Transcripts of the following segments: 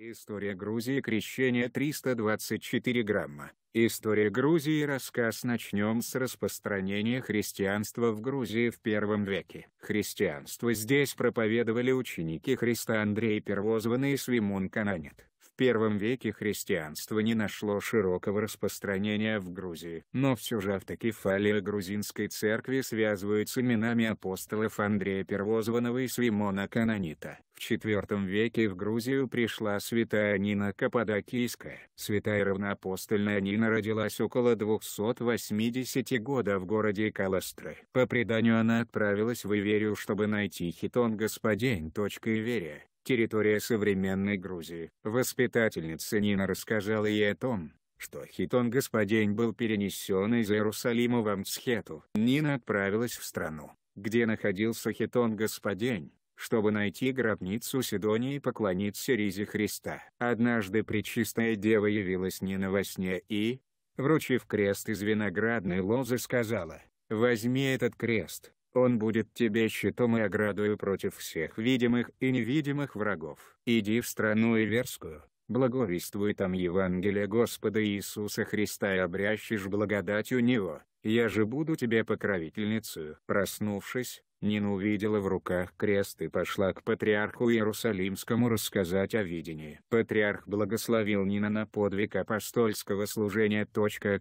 История Грузии крещение 324 грамма. История Грузии Рассказ начнем с распространения христианства в Грузии в первом веке. Христианство здесь проповедовали ученики Христа Андрей Первозванный и Свимон Кананет первом веке христианство не нашло широкого распространения в Грузии. Но все же автокефалия грузинской церкви связывают с именами апостолов Андрея Первозванного и Свимона Канонита. В IV веке в Грузию пришла святая Нина Каппадокийская. Святая равноапостольная Нина родилась около 280 года в городе Каластры. По преданию она отправилась в Иверию чтобы найти хитон господень. Иверия, Территория современной Грузии. Воспитательница Нина рассказала ей о том, что хитон господень был перенесен из Иерусалима в Амсхету. Нина отправилась в страну, где находился хитон господень, чтобы найти гробницу Сидонии и поклониться Ризе Христа. Однажды Пречистая Дева явилась Нина во сне и, вручив крест из виноградной лозы сказала, «Возьми этот крест, он будет тебе щитом и оградою против всех видимых и невидимых врагов. Иди в страну Иверскую, благовествуй там Евангелие Господа Иисуса Христа и обрящешь благодать у Него, я же буду тебе покровительницею». Проснувшись, Нина увидела в руках крест и пошла к патриарху Иерусалимскому рассказать о видении. Патриарх благословил Нина на подвиг апостольского служения.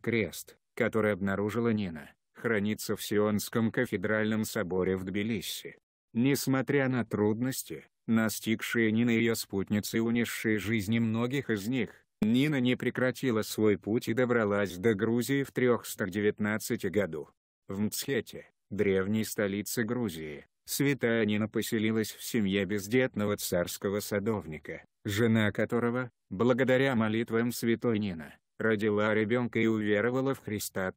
Крест, который обнаружила Нина хранится в Сионском кафедральном соборе в Тбилиси. Несмотря на трудности, настигшие Нина и ее спутницы унесшие жизни многих из них, Нина не прекратила свой путь и добралась до Грузии в 319 году. В Мцхете, древней столице Грузии, святая Нина поселилась в семье бездетного царского садовника, жена которого, благодаря молитвам святой Нина, родила ребенка и уверовала в Христа.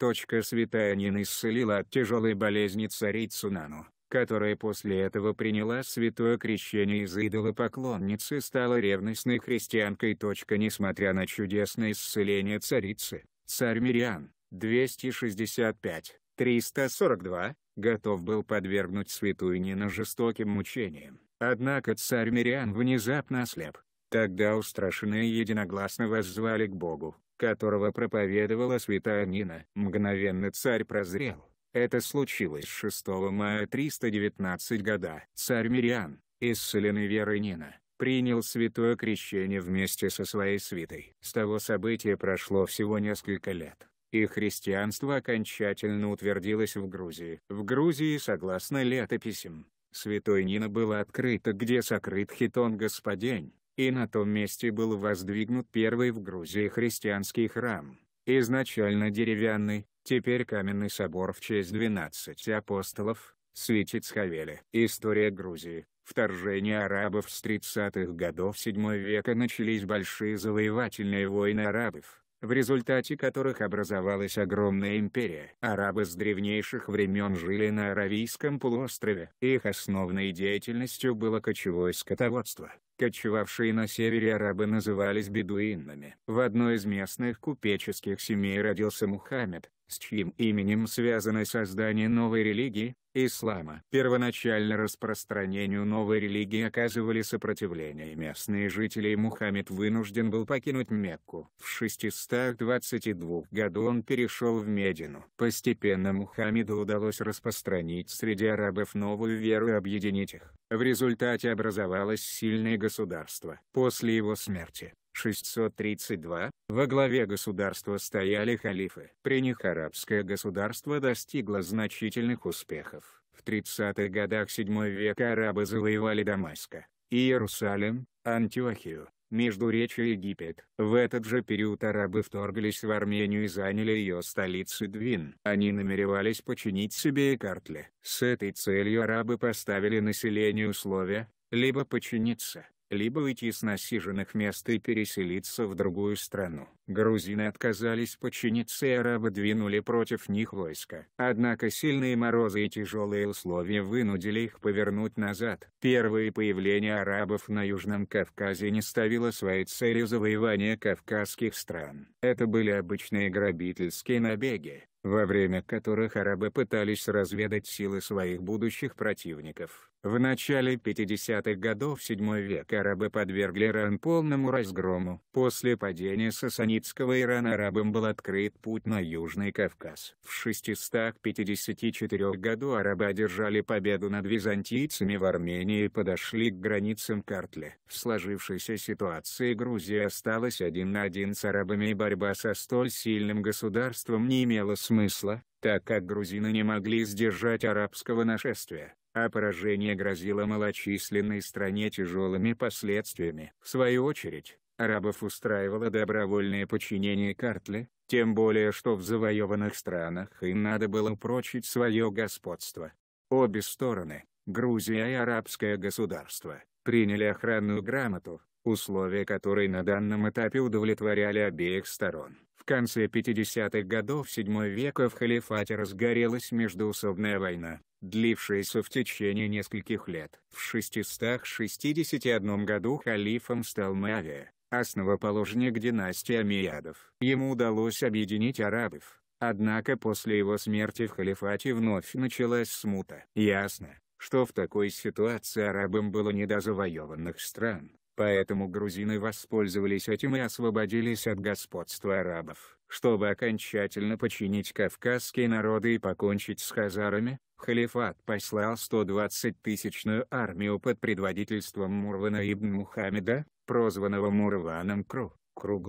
Святая Нина исцелила от тяжелой болезни царицу Нану, которая после этого приняла святое крещение из идола поклонницы стала ревностной христианкой. Несмотря на чудесное исцеление царицы, царь Мириан, 265, 342, готов был подвергнуть святую Нину жестоким мучениям. Однако царь Мириан внезапно ослеп. Тогда устрашенные единогласно воззвали к Богу, которого проповедовала святая Нина. Мгновенно царь прозрел. Это случилось 6 мая 319 года. Царь Мириан, исцеленный верой Нина, принял святое крещение вместе со своей свитой. С того события прошло всего несколько лет и христианство окончательно утвердилось в Грузии. В Грузии, согласно летописям, святой Нина была открыта где сокрыт хитон Господень, и на том месте был воздвигнут первый в Грузии христианский храм, изначально деревянный, теперь каменный собор в честь 12 апостолов, светец Хавели. История Грузии. Вторжение арабов с 30-х годов 7 века начались большие завоевательные войны арабов, в результате которых образовалась огромная империя. Арабы с древнейших времен жили на Аравийском полуострове. Их основной деятельностью было кочевое скотоводство. Кочевавшие на севере арабы назывались бедуинами. В одной из местных купеческих семей родился Мухаммед, с чьим именем связано создание новой религии, ислама. Первоначально распространению новой религии оказывали сопротивление местные жители и Мухаммед вынужден был покинуть Мекку. В 622 году он перешел в Медину. Постепенно Мухаммеду удалось распространить среди арабов новую веру и объединить их. В результате образовалось сильное государство. После его смерти, 632, во главе государства стояли халифы. При них арабское государство достигло значительных успехов. В 30-х годах 7 века арабы завоевали Дамаск, Иерусалим, Антиохию, между речью Египет. В этот же период арабы вторглись в Армению и заняли ее столицу Двин. Они намеревались починить себе и Экартли. С этой целью арабы поставили населению условия, либо починиться либо уйти с насиженных мест и переселиться в другую страну. Грузины отказались подчиниться и арабы двинули против них войско. Однако сильные морозы и тяжелые условия вынудили их повернуть назад. Первое появление арабов на Южном Кавказе не ставило своей целью завоевания кавказских стран. Это были обычные грабительские набеги, во время которых арабы пытались разведать силы своих будущих противников. В начале 50-х годов VII века арабы подвергли Иран полному разгрому. После падения сасанидского Ирана арабам был открыт путь на Южный Кавказ. В 654 году арабы одержали победу над византийцами в Армении и подошли к границам Картля. В сложившейся ситуации Грузия осталась один на один с арабами и борьба со столь сильным государством не имела смысла смысла, так как грузины не могли сдержать арабского нашествия, а поражение грозило малочисленной стране тяжелыми последствиями. В свою очередь, арабов устраивало добровольное подчинение Картле, тем более что в завоеванных странах им надо было упрочить свое господство. Обе стороны, Грузия и арабское государство, приняли охранную грамоту, условия которой на данном этапе удовлетворяли обеих сторон. В конце 50-х годов VII века в халифате разгорелась междоусобная война, длившаяся в течение нескольких лет. В 661 году халифом стал Мавия, основоположник династии Амиядов. Ему удалось объединить арабов, однако после его смерти в халифате вновь началась смута. Ясно, что в такой ситуации арабам было не до завоеванных стран. Поэтому грузины воспользовались этим и освободились от господства арабов. Чтобы окончательно починить кавказские народы и покончить с хазарами, халифат послал 120-тысячную армию под предводительством Мурвана ибн Мухаммеда, прозванного Мурваном Кру, Кру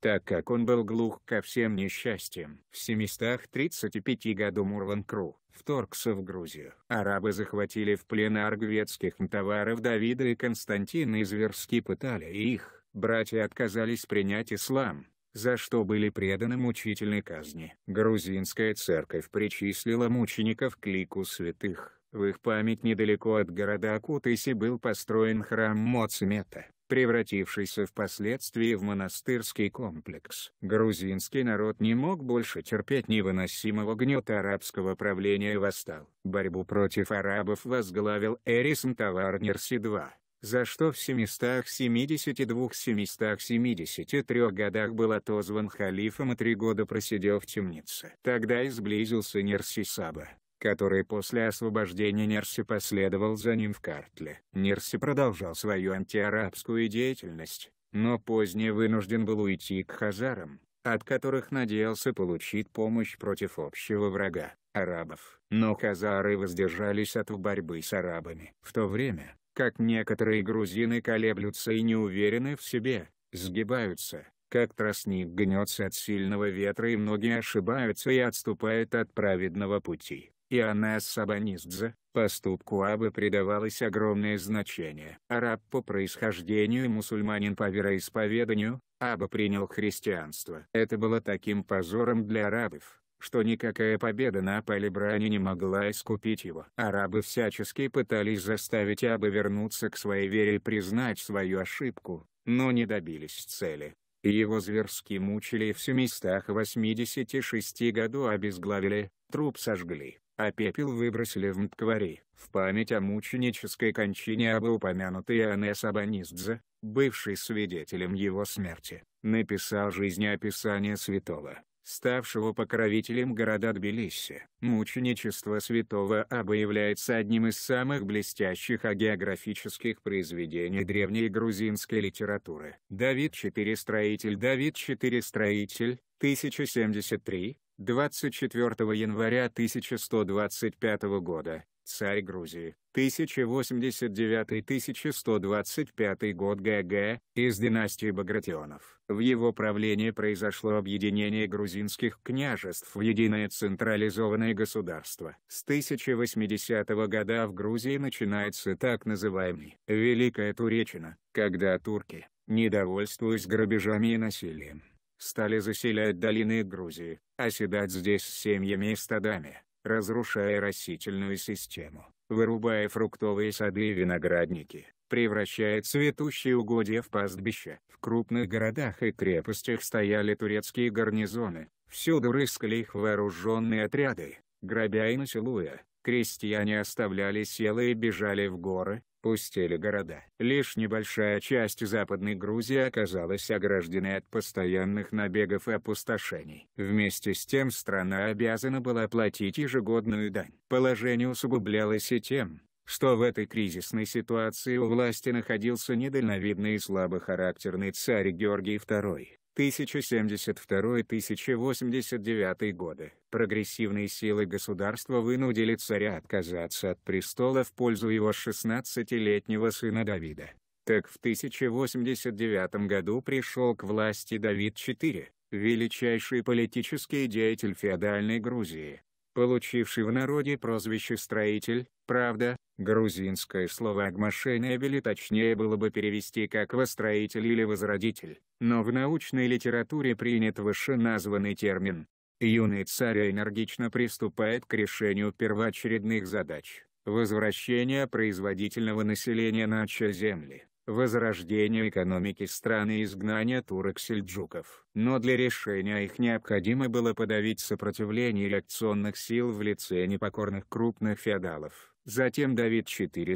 так как он был глух ко всем несчастьям. В 735 году Мурванкру вторгся в Грузию. Арабы захватили в плен аргветских товаров Давида и Константина и зверски пытали их. Братья отказались принять ислам, за что были преданы мучительной казни. Грузинская церковь причислила мучеников к лику святых. В их память недалеко от города Акутыси был построен храм Моцмета превратившийся впоследствии в монастырский комплекс. Грузинский народ не мог больше терпеть невыносимого гнета арабского правления и восстал. Борьбу против арабов возглавил Эрисм Товарнерси-2 за что в 772-773 годах был отозван халифом и три года просидел в темнице. Тогда изблизился сблизился Саба который после освобождения Нерси последовал за ним в Картле. Нерси продолжал свою антиарабскую деятельность, но позднее вынужден был уйти к хазарам, от которых надеялся получить помощь против общего врага – арабов. Но хазары воздержались от борьбы с арабами. В то время, как некоторые грузины колеблются и не уверены в себе, сгибаются, как тростник гнется от сильного ветра и многие ошибаются и отступают от праведного пути. Ионесса Баниздзе, поступку Абы придавалось огромное значение. Араб по происхождению и мусульманин по вероисповеданию, Аба принял христианство. Это было таким позором для арабов, что никакая победа на поле брани не могла искупить его. Арабы всячески пытались заставить Аба вернуться к своей вере и признать свою ошибку, но не добились цели. Его зверски мучили и в 786 году обезглавили, труп сожгли а пепел выбросили в Мквари. В память о мученической кончине об упомянутой Иоаннес Абанистзе, бывший свидетелем его смерти, написал жизнеописание святого, ставшего покровителем города Тбилиси. Мученичество святого Аба является одним из самых блестящих агеографических произведений древней грузинской литературы. Давид IV строитель Давид IV строитель, 1073, 24 января 1125 года, царь Грузии, 1089-1125 год ГГ, из династии Багратионов. В его правлении произошло объединение грузинских княжеств в единое централизованное государство. С 1080 года в Грузии начинается так называемый «Великая Туречина», когда турки, недовольствуясь грабежами и насилием, стали заселять долины Грузии, оседать здесь семьями и стадами, разрушая растительную систему, вырубая фруктовые сады и виноградники, превращая цветущие угодья в пастбища. В крупных городах и крепостях стояли турецкие гарнизоны, всюду рыскали их вооруженные отряды, грабя и насилуя, крестьяне оставляли села и бежали в горы, пустели города. Лишь небольшая часть Западной Грузии оказалась ограждена от постоянных набегов и опустошений. Вместе с тем страна обязана была платить ежегодную дань. Положение усугублялось и тем, что в этой кризисной ситуации у власти находился недальновидный и слабохарактерный царь Георгий II. 1072-1089 годы. Прогрессивные силы государства вынудили царя отказаться от престола в пользу его 16-летнего сына Давида. Так в 1089 году пришел к власти Давид IV, величайший политический деятель феодальной Грузии, получивший в народе прозвище «строитель», правда, Грузинское слово «агмашенебели» точнее было бы перевести как «восстроитель» или «возродитель», но в научной литературе принят вышеназванный термин. Юный царь энергично приступает к решению первоочередных задач – возвращения производительного населения на отча земли, возрождения экономики страны и изгнания турок-сельджуков. Но для решения их необходимо было подавить сопротивление реакционных сил в лице непокорных крупных феодалов. Затем давид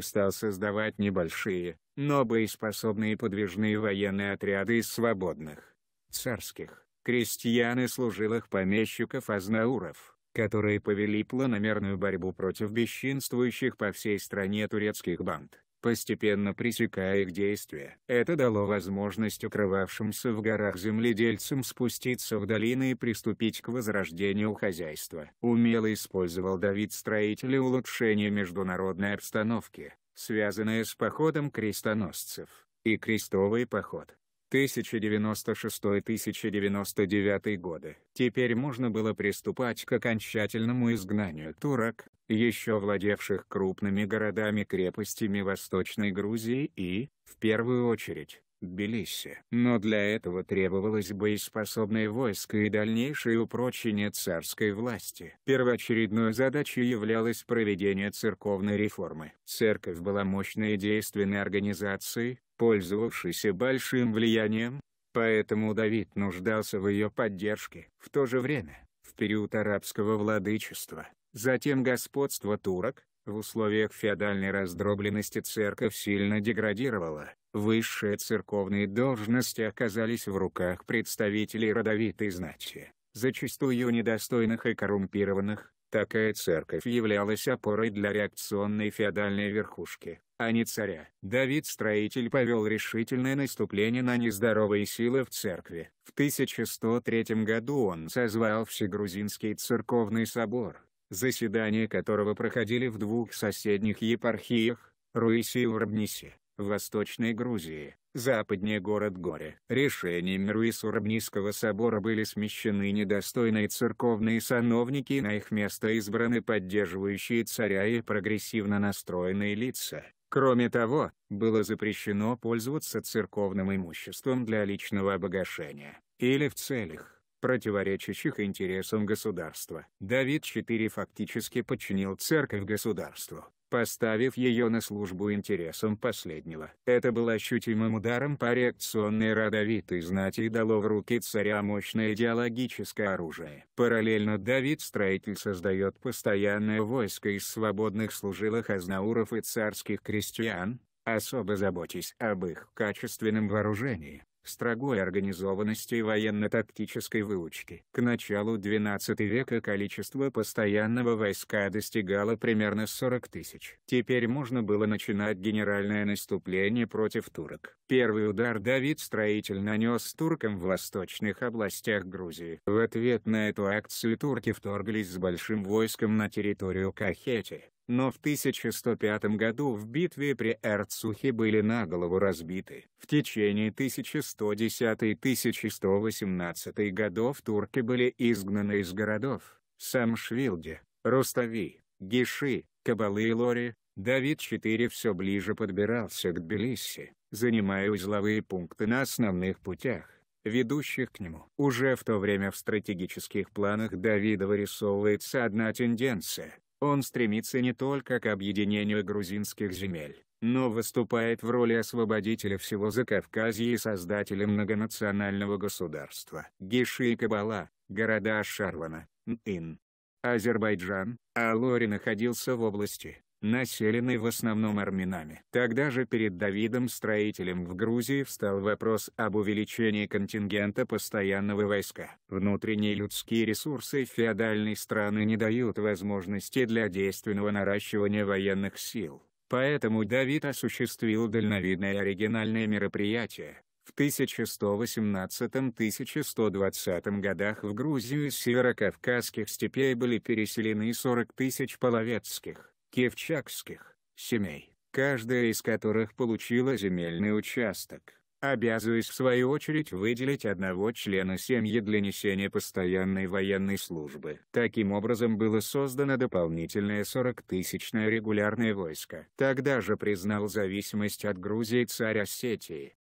стал создавать небольшие, но боеспособные подвижные военные отряды из свободных, царских, крестьян и служилых помещиков-азнауров, которые повели планомерную борьбу против бесчинствующих по всей стране турецких банд постепенно пресекая их действия. Это дало возможность укрывавшимся в горах земледельцам спуститься в долины и приступить к возрождению хозяйства. Умело использовал Давид строители улучшения международной обстановки, связанное с походом крестоносцев, и крестовый поход. 1096-1099 годы. Теперь можно было приступать к окончательному изгнанию турок, еще владевших крупными городами-крепостями Восточной Грузии и, в первую очередь, Тбилиси. Но для этого требовалось боеспособное войско и дальнейшее упрочение царской власти. Первоочередной задачей являлось проведение церковной реформы. Церковь была мощной и действенной организацией, пользовавшейся большим влиянием, поэтому Давид нуждался в ее поддержке. В то же время, в период арабского владычества, затем господство турок, в условиях феодальной раздробленности церковь сильно деградировала, высшие церковные должности оказались в руках представителей родовитой знати, зачастую недостойных и коррумпированных, Такая церковь являлась опорой для реакционной феодальной верхушки, а не царя. Давид-строитель повел решительное наступление на нездоровые силы в церкви. В 1103 году он созвал Всегрузинский церковный собор, заседания которого проходили в двух соседних епархиях, Руисе и Урбнисе, в Восточной Грузии, западнее город Горе. Решением Руис-Урбнисского собора были смещены недостойные церковные сановники и на их место избраны поддерживающие царя и прогрессивно настроенные лица. Кроме того, было запрещено пользоваться церковным имуществом для личного обогашения, или в целях противоречащих интересам государства. Давид IV фактически подчинил церковь государству, поставив ее на службу интересам последнего. Это был ощутимым ударом по реакционной родовитой знати и дало в руки царя мощное идеологическое оружие. Параллельно Давид Строитель создает постоянное войско из свободных служилых азнауров и царских крестьян, особо заботясь об их качественном вооружении строгой организованности и военно-тактической выучки. К началу XII века количество постоянного войска достигало примерно 40 тысяч. Теперь можно было начинать генеральное наступление против турок. Первый удар Давид Строитель нанес туркам в восточных областях Грузии. В ответ на эту акцию турки вторглись с большим войском на территорию Кахети но в 1105 году в битве при Эрцухе были на голову разбиты. В течение 1110-1118 годов турки были изгнаны из городов Самшвилде, Рустави, Гиши, Кабалы и Лори. Давид IV все ближе подбирался к Тбилиси, занимая узловые пункты на основных путях ведущих к нему. Уже в то время в стратегических планах Давида вырисовывается одна тенденция он стремится не только к объединению грузинских земель, но выступает в роли освободителя всего Закавказья и создателя многонационального государства. Гиши и Кабала, города Шарвана, Нин, Азербайджан, Алори находился в области, населенный в основном армянами. Тогда же перед Давидом-строителем в Грузии встал вопрос об увеличении контингента постоянного войска. Внутренние людские ресурсы феодальной страны не дают возможности для действенного наращивания военных сил. Поэтому Давид осуществил дальновидное оригинальное мероприятие, в 1118-1120 годах в Грузию из северокавказских степей были переселены 40 тысяч половецких, кевчакских семей, каждая из которых получила земельный участок, обязываясь в свою очередь выделить одного члена семьи для несения постоянной военной службы. Таким образом было создано дополнительное 40-тысячное регулярное войско. Тогда же признал зависимость от Грузии царь Осетии,